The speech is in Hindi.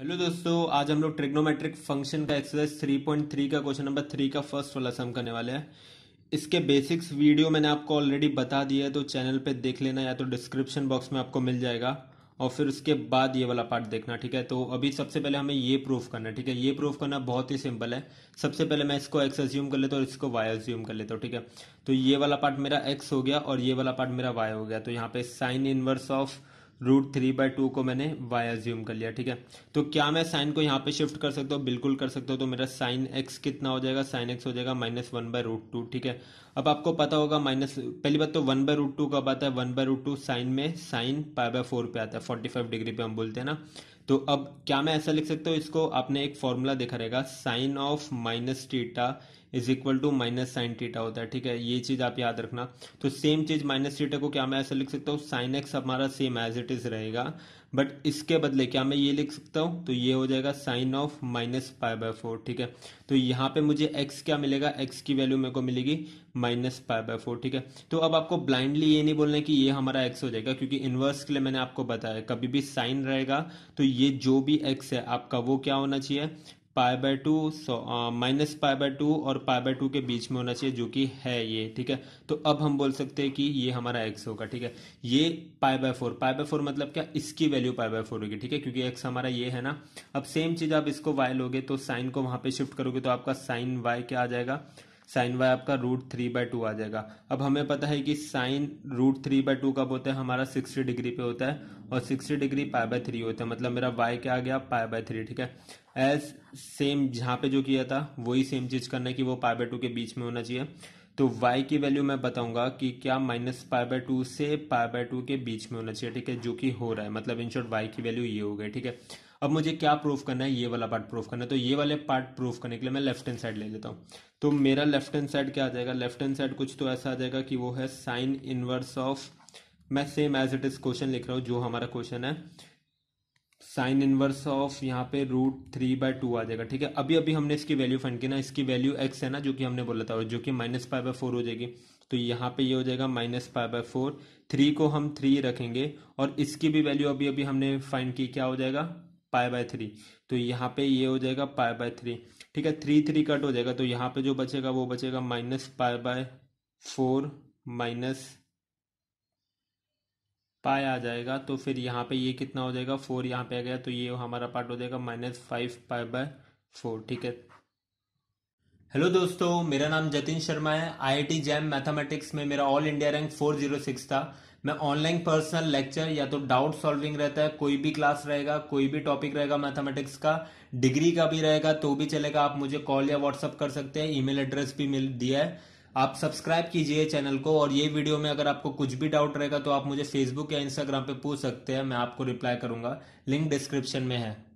हेलो दोस्तों आज हम लोग ट्रिग्नोमेट्रिक फंक्शन का एक्सरसाइज 3.3 का क्वेश्चन नंबर थ्री का फर्स्ट वाला सम करने वाले हैं इसके बेसिक्स वीडियो मैंने आपको ऑलरेडी बता दिया है तो चैनल पे देख लेना या तो डिस्क्रिप्शन बॉक्स में आपको मिल जाएगा और फिर उसके बाद ये वाला पार्ट देखना ठीक है तो अभी सबसे पहले हमें ये प्रूफ करना ठीक है ये प्रूफ करना बहुत ही सिंपल है सबसे पहले मैं इसको एक्स एज्यूम कर लेता हूँ और इसको वाई एज्यूम कर लेता हूँ ठीक है तो ये वाला पार्ट मेरा एक्स हो गया और ये वाला पार्ट मेरा वाई हो गया तो यहाँ पे sine inverse of root three by two को मैंने वाई अज्यूम कर लिया ठीक है तो क्या मैं साइन को यहाँ पे शिफ्ट कर सकता हूँ बिल्कुल कर सकता हूँ तो मेरा साइन एक्स कितना हो जाएगा साइन एक्स हो जाएगा minus one by root two ठीक है अब आपको पता होगा माइनस पहली बात तो वन बाय रूट टू कब आता है one by root two sine में साइन पाई बाय फोर पे आता है फोर्टी फाइव डिग्री पे हम बोलते हैं ना तो अब क्या मैं ऐसा लिख सकता हूँ इसको आपने एक फॉर्मूला देखा रहेगा sine of minus theta is equal to minus sine theta होता है ठीक है ये चीज आप याद रखना तो सेम चीज माइनस टीटा को क्या मैं ऐसा लिख सकता हूँ साइन एक्स हमारा सेम एज इट इज रहेगा बट इसके बदले क्या मैं ये लिख सकता हूँ तो ये हो जाएगा sine of minus five by four ठीक है तो यहाँ पे मुझे एक्स क्या मिलेगा एक्स की वैल्यू मेरे को मिलेगी माइनस पाई बाय फोर ठीक है तो अब आपको ब्लाइंडली ये नहीं बोलना है कि ये हमारा एक्स हो जाएगा क्योंकि इन्वर्स के लिए मैंने आपको बताया कभी भी साइन रहेगा तो ये जो भी एक्स है आपका वो क्या होना चाहिए pi by two minus pi by two और पाई बाय टू के बीच में होना चाहिए जो कि है ये ठीक है तो अब हम बोल सकते हैं कि ये हमारा एक्स होगा ठीक है ये pi by four pi by four मतलब क्या इसकी वैल्यू पाई बाय फोर होगी ठीक है क्योंकि एक्स हमारा ये है ना अब सेम चीज आप इसको वाई लोगे तो साइन को वहां पे शिफ्ट करोगे तो आपका साइन वाई क्या आ जाएगा साइन वाई आपका रूट थ्री बाय टू आ जाएगा अब हमें पता है कि sine root three by two कब होता है हमारा सिक्सटी डिग्री पे होता है और sixty degree pi by three होता है मतलब मेरा वाई क्या आ गया पाई बाय थ्री ठीक है एज सेम जहाँ पे जो किया था वही सेम चीज़ करना है कि वो पाई बाय टू के बीच में होना चाहिए तो y की वैल्यू मैं बताऊंगा कि क्या माइनस पाई बाय टू से पाई बाय टू के बीच में होना चाहिए ठीक है जो कि हो रहा है मतलब इन शॉर्ट y की वैल्यू ये हो गई ठीक है अब मुझे क्या प्रूफ करना है ये वाला पार्ट प्रूफ करना है तो ये वाले पार्ट प्रूफ करने के लिए मैं लेफ्ट हैंड साइड ले लेता हूँ तो मेरा लेफ्ट हैंड साइड क्या आ जाएगा लेफ्ट हैंड साइड कुछ तो ऐसा आ जाएगा कि वो है साइन इनवर्स ऑफ मैं same as it is question लिख रहा हूँ जो हमारा क्वेश्चन है साइन इनवर्स ऑफ यहाँ पे रूट थ्री बाय टू आ जाएगा ठीक है अभी अभी हमने इसकी वैल्यू फाइंड की ना इसकी वैल्यू एक्स है ना जो कि हमने बोला था और जो कि माइनस फाइव बाय फोर हो जाएगी तो यहाँ पे ये हो जाएगा minus five by four three को हम थ्री रखेंगे और इसकी भी वैल्यू अभी अभी हमने फाइंड की क्या हो जाएगा पाए बाय थ्री तो यहाँ पे ये हो जाएगा पाए बाय थ्री ठीक है थ्री थ्री कट हो जाएगा तो यहाँ पे जो बचेगा वो बचेगा minus pi by four minus pi आ जाएगा तो फिर यहाँ पे ये कितना हो जाएगा फोर यहाँ पे आ गया तो ये हमारा पार्ट हो जाएगा minus five pi by four ठीक है हेलो दोस्तों मेरा नाम जतिन शर्मा है आईआईटी जैम मैथमेटिक्स में मेरा all India rank four zero six था मैं ऑनलाइन पर्सनल लेक्चर या तो डाउट सॉल्विंग रहता है कोई भी क्लास रहेगा कोई भी टॉपिक रहेगा मैथमेटिक्स का डिग्री का भी रहेगा तो भी चलेगा आप मुझे कॉल या व्हाट्सअप कर सकते हैं ईमेल एड्रेस भी मिल दिया है आप सब्सक्राइब कीजिए चैनल को और ये वीडियो में अगर आपको कुछ भी डाउट रहेगा तो आप मुझे फेसबुक या इंस्टाग्राम पे पूछ सकते हैं मैं आपको रिप्लाई करूंगा लिंक डिस्क्रिप्शन में है